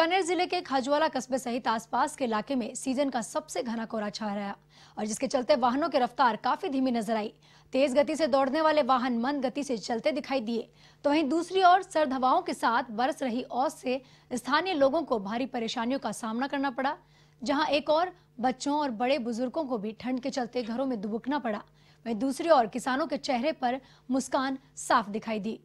बीकानेर जिले के खाजवाला कस्बे सहित आसपास के इलाके में सीजन का सबसे घना कोहरा छा रहा और जिसके चलते वाहनों की रफ्तार काफी धीमी नजर आई तेज गति से दौड़ने वाले वाहन मंद गति से चलते दिखाई दिए तो वहीं दूसरी ओर सर्द हवाओं के साथ बरस रही औस से स्थानीय लोगों को भारी परेशानियों का सामना करना पड़ा जहाँ एक और बच्चों और बड़े बुजुर्गों को भी ठंड के चलते घरों में दुबकना पड़ा वही दूसरी ओर किसानों के चेहरे पर मुस्कान साफ दिखाई दी